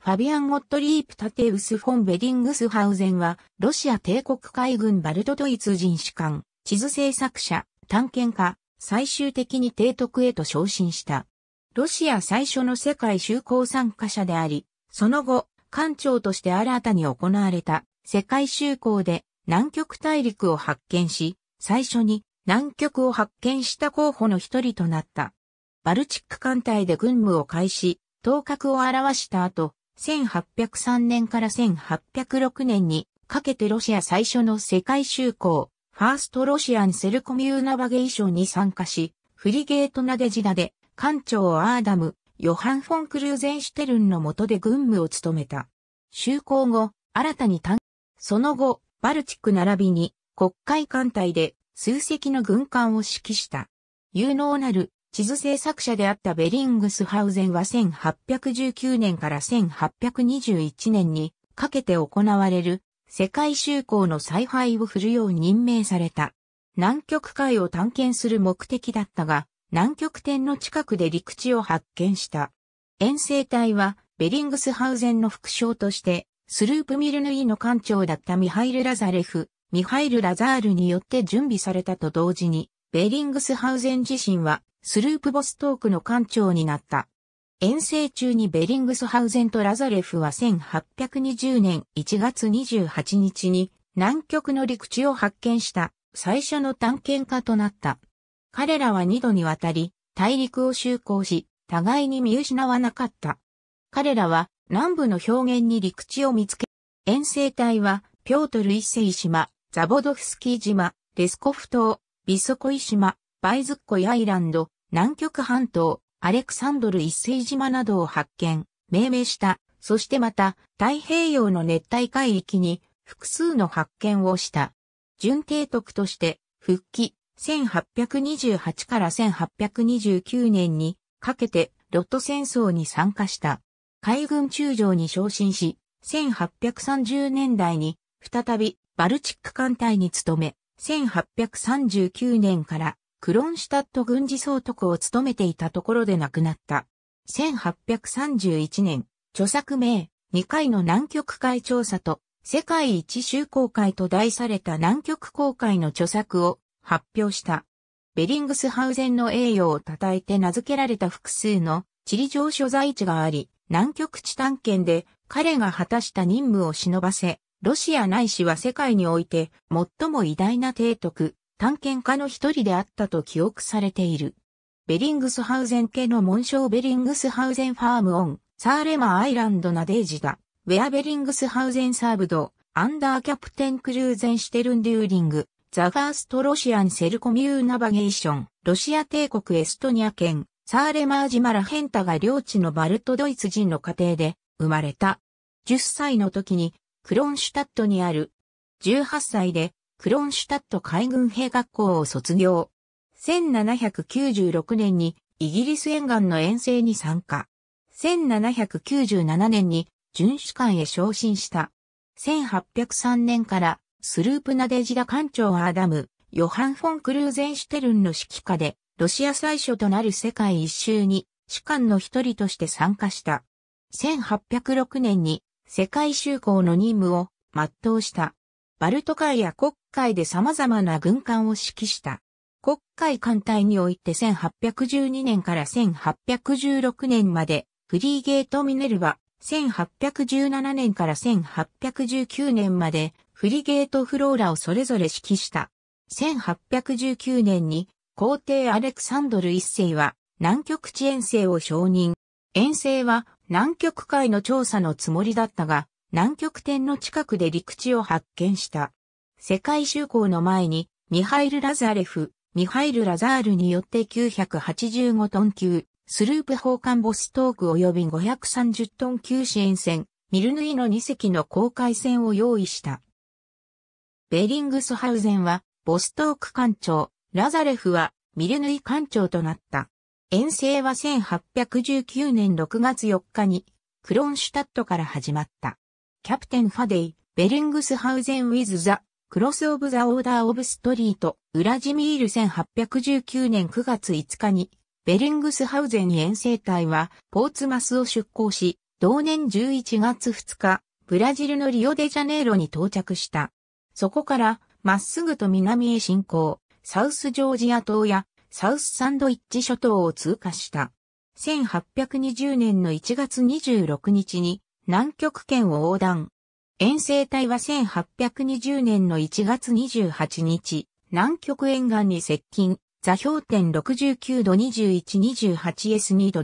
ファビアン・ゴットリープ・タテウス・フォン・ベディングスハウゼンは、ロシア帝国海軍バルトドイツ人士官、地図制作者、探検家、最終的に提督へと昇進した。ロシア最初の世界就航参加者であり、その後、艦長として新たに行われた世界就航で南極大陸を発見し、最初に南極を発見した候補の一人となった。バルチック艦隊で軍務を開始、頭角を表した後、1803年から1806年にかけてロシア最初の世界修行、ファーストロシアンセルコミューナバゲーションに参加し、フリゲートナデジダで、艦長アーダム、ヨハン・フォン・クルーゼンシュテルンの下で軍務を務めた。就航後、新たに単、その後、バルチック並びに、国会艦隊で、数隻の軍艦を指揮した。有能なる地図制作者であったベリングスハウゼンは1819年から1821年にかけて行われる世界修行の采配を振るよう任命された。南極海を探検する目的だったが、南極点の近くで陸地を発見した。遠征隊はベリングスハウゼンの副将として、スループミルヌイの艦長だったミハイル・ラザレフ、ミハイル・ラザールによって準備されたと同時に、ベリングスハウゼン自身はスループボストークの艦長になった。遠征中にベリングスハウゼンとラザレフは1820年1月28日に南極の陸地を発見した最初の探検家となった。彼らは二度にわたり大陸を就航し、互いに見失わなかった。彼らは南部の表現に陸地を見つけ、遠征隊はピョートル一世島、ザボドフスキー島、レスコフ島、ビソコイ島、バイズッコイアイランド、南極半島、アレクサンドル一世島などを発見、命名した。そしてまた、太平洋の熱帯海域に複数の発見をした。準提督として、復帰、1828から1829年にかけて、ロット戦争に参加した。海軍中将に昇進し、1830年代に、再び、バルチック艦隊に勤め、1839年からクロンシュタット軍事総督を務めていたところで亡くなった。1831年、著作名、2回の南極海調査と、世界一周航海と題された南極航海の著作を発表した。ベリングスハウゼンの栄誉を称えて名付けられた複数の地理上所在地があり、南極地探検で彼が果たした任務を忍ばせ、ロシアないしは世界において最も偉大な提督、探検家の一人であったと記憶されている。ベリングスハウゼン家の紋章ベリングスハウゼンファームオン、サーレマアイランドナデージだ。ウェアベリングスハウゼンサーブド、アンダーキャプテンクルーゼンシテルンデューリング、ザファーストロシアンセルコミューナバゲーション、ロシア帝国エストニア県、サーレマージマラヘンタが領地のバルトドイツ人の家庭で生まれた。10歳の時に、クロンシュタットにある。18歳でクロンシュタット海軍兵学校を卒業。1796年にイギリス沿岸の遠征に参加。1797年に巡視官へ昇進した。1803年からスループナデジラ艦長アーダム、ヨハン・フォン・クルーゼンシュテルンの指揮下で、ロシア最初となる世界一周に、士官の一人として参加した。1806年に世界修行の任務を全うした。バルト海や黒海で様々な軍艦を指揮した。黒海艦隊において1812年から1816年まで、フリーゲートミネルバ、1817年から1819年まで、フリゲートフローラをそれぞれ指揮した。1819年に、皇帝アレクサンドル一世は、南極地遠征を承認。遠征は、南極海の調査のつもりだったが、南極点の近くで陸地を発見した。世界就航の前に、ミハイル・ラザレフ、ミハイル・ラザールによって985トン級、スループ砲艦ボストーク及び530トン級支援船、ミルヌイの2隻の航海船を用意した。ベリングスハウゼンは、ボストーク艦長、ラザレフは、ミルヌイ艦長となった。遠征は1819年6月4日に、クロンシュタットから始まった。キャプテンファデイ、ベリングスハウゼンウィズザ、クロスオブザオーダーオブストリート、ウラジミール1819年9月5日に、ベリングスハウゼン遠征隊は、ポーツマスを出港し、同年11月2日、ブラジルのリオデジャネイロに到着した。そこから、まっすぐと南へ進行、サウスジョージア島やサウスサンドイッチ諸島を通過した。1820年の1月26日に南極圏を横断。遠征隊は1820年の1月28日、南極沿岸に接近、座標点69度 2128S2 度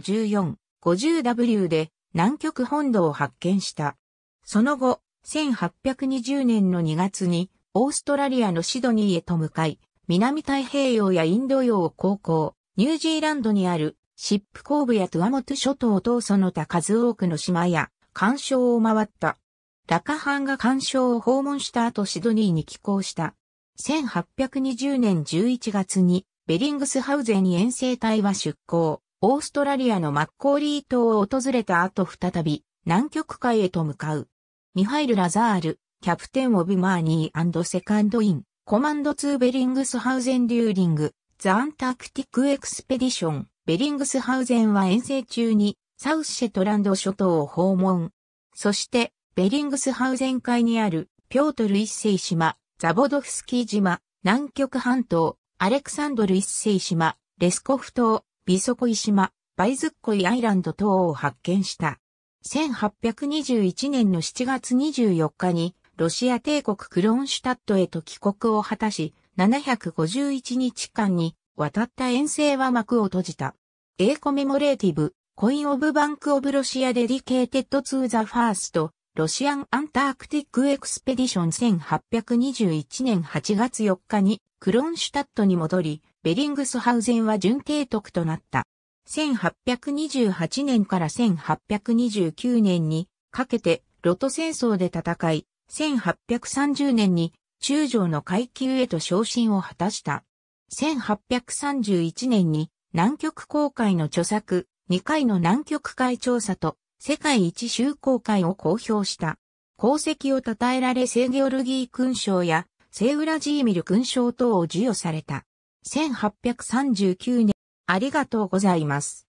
1450W で南極本土を発見した。その後、1820年の2月にオーストラリアのシドニーへと向かい、南太平洋やインド洋を航行、ニュージーランドにあるシップコーブやトゥアモト諸島等その他数多くの島や干渉を回った。ラカハンが干渉を訪問した後シドニーに寄港した。1820年11月にベリングスハウゼに遠征隊は出港、オーストラリアのマッコーリー島を訪れた後再び南極海へと向かう。ミハイル・ラザール、キャプテン・オブ・マーニーセカンド・イン、コマンド・ツー・ベリングスハウゼン・デューリング、ザ・アンタクティック・エクスペディション、ベリングスハウゼンは遠征中にサウスシェトランド諸島を訪問。そして、ベリングスハウゼン海にある、ピョートル一世島、ザボドフスキー島、南極半島、アレクサンドル一世島、レスコフ島、ビソコイ島、バイズッコイアイランド等を発見した。1821年の7月24日に、ロシア帝国クロンシュタットへと帰国を果たし、751日間に渡った遠征は幕を閉じた。英コメモレーティブ、コインオブバンクオブロシアデディケーテッドツーザファースト、ロシアンアンタークティックエクスペディション1821年8月4日にクロンシュタットに戻り、ベリングスハウゼンは準提督となった。1828年から1829年にかけてロト戦争で戦い、1830年に中将の階級へと昇進を果たした。1831年に南極航海の著作、2回の南極海調査と世界一周航海を公表した。功績を称えられ聖ゲオルギー勲章や聖ウラジーミル勲章等を授与された。1839年、ありがとうございます。